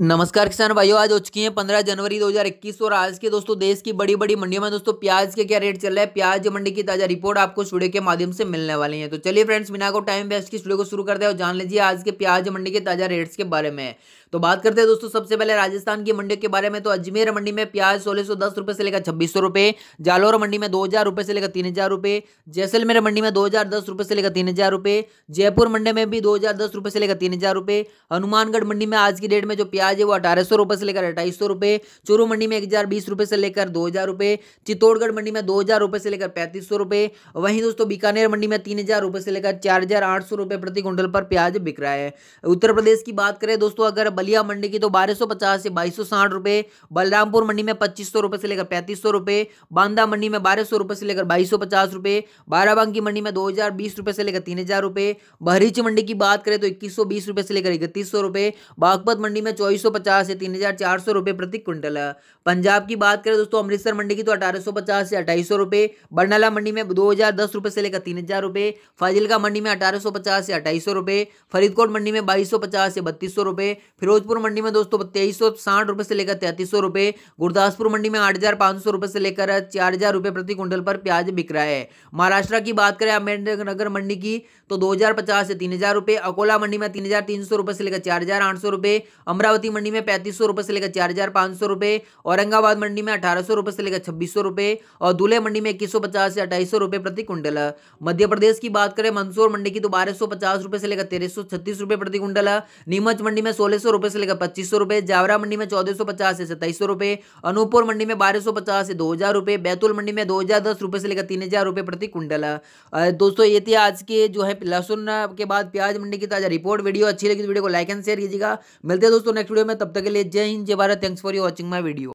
नमस्कार किसान भाइयों आज हो चुकी है पंद्रह जनवरी 2021 और आज के दोस्तों देश की बड़ी बड़ी मंडियों में दोस्तों प्याज के क्या रेट चल रहा है प्याज मंडी की ताजा रिपोर्ट आपको स्टूडियो के माध्यम से मिलने वाली है तो चलिए फ्रेंड्स बिना को टाइम वेस्ट की स्टूडियो को शुरू करते हैं और जान लीजिए आज के प्याज मंडी के ताजा रेट्स के बारे में तो बात करते हैं दोस्तों सबसे पहले राजस्थान की मंडी के बारे में तो अजमेर मंडी में प्याज सोलह सौ दस रुपए से लेकर छब्बीस सौ रुपए जालोर मंडी में दो हजार रुपए से लेकर तीन हजार रुपए जैसलमेर मंडी में दो हजार दस रुपए से लेकर तीन हजार रुपए जयपुर मंडी में भी दो हजार दस रुपए से लेकर तीन हजार रुपए हनुमानगढ़ मंडी में आज की डेट में जो प्याज आज है वो अठारह सौ रुपये से लेकर अट्ठाईस सौ रुपये चूरू मंडी में एक हज़ार बीस रुपये से लेकर दो हज़ार रुपये चित्तौड़गढ़ मंडी में दो हज़ार रुपये से लेकर पैंतीस सौ रुपये वहीं दोस्तों बीकानेर मंडी में तीन हज़ार रुपये से लेकर चार हज़ार आठ सौ रुपये प्रति कुंटल पर प्याज बिक रहा है उत्तर प्रदेश की बात करें दोस्तों अगर बलिया मंडी की तो बारह सौ पचास से बाईस सौ साठ रुपये बलरामपुर मंडी में पच्चीस सौ रुपये से लेकर पैंतीस सौ रुपये बांदा मंडी में बारह सौ रुपये से लेकर बाईस सौ पचास रुपये बाराबंकी मंडी में दो हज़ार बीस रुपये से लेकर तीन हज़ार रुपये बहरीच मंडी की बात करें तो इक्कीस सौ बीस रुपये से लेकर इकतीस सौ रुपये बागपत मंडी में चौबीस सौ पचास से तीन हज़ार चार सौ रुपये प्रति क्विंटल है पंजाब की बात करें दोस्तों अमृतसर मंडी की तो अठारह सौ पचास से अट्ठाईस सौ रुपये बरनाला मंडी में दो हज़ार दस रुपये से लेकर तीन हज़ार रुपये फाजिलका मंडी में अठारह सौ पचास से अट्ठाईस सौ रुपये फरीदकोट मंडी में बाईस सौ पचास से बत्तीस सौ रुपये फिरोजपुर मंडी में दोस्तों तेईस सौ साठ रुपये से लेकर तैतीस सौ रुपये गुरदासपुर मंडी में आठ हज़ार पाँच सौ रुपये से लेकर चार हज़ार रुपये प्रति क्विंटल पर प्याज बिक रहा है महाराष्ट्र की बात करें अम्बेडकर मंडी की तो दो हज़ार पचास से तीन हज़ार रुपये अकोला मंडी में तीन हज़ार तीन सौ रुपये से लेकर चार हज़ार आठ सौ रुपये अमरावती अमरावती मंडी में पैंतीस सौ रुपये से लेकर चार हजार पाँच सौ रुपये औरंगाबाद मंडी में अठारह सौ रुपये से लेकर छब्बीस सौ रुपये और दूल्हे मंडी में इक्कीस सौ पचास से अट्ठाईस सौ रुपये प्रति कुंटल मध्य प्रदेश की बात करें मंदसौर मंडी की तो बारह सौ पचास रुपये से लेकर तेरह सौ छत्तीस रुपये प्रति कुंटल नीमच मंडी में सोलह सौ रुपये से लेकर पच्चीस सौ रुपये जावरा मंडी में चौदह सौ पचास से सत्ताईस सौ रुपये अनूपपुर मंडी में बारह सौ पचास से दो हजार रुपये बैतूल मंडी में दो हजार दस रुपये से लेकर तीन हजार रुपये प्रति कुंटल दोस्तों ये थी आज के जो है लहसुन के बाद प्याज मंडी की ताजा रिपोर्ट वीडियो अच्छी लगी तो वीडियो को लाइक एंड शेयर कीजिएगा मिलते हैं दोस्तों नेक्स्ट वीडियो में तब तक के लिए जय हिंद जय Bharat thanks for you watching my video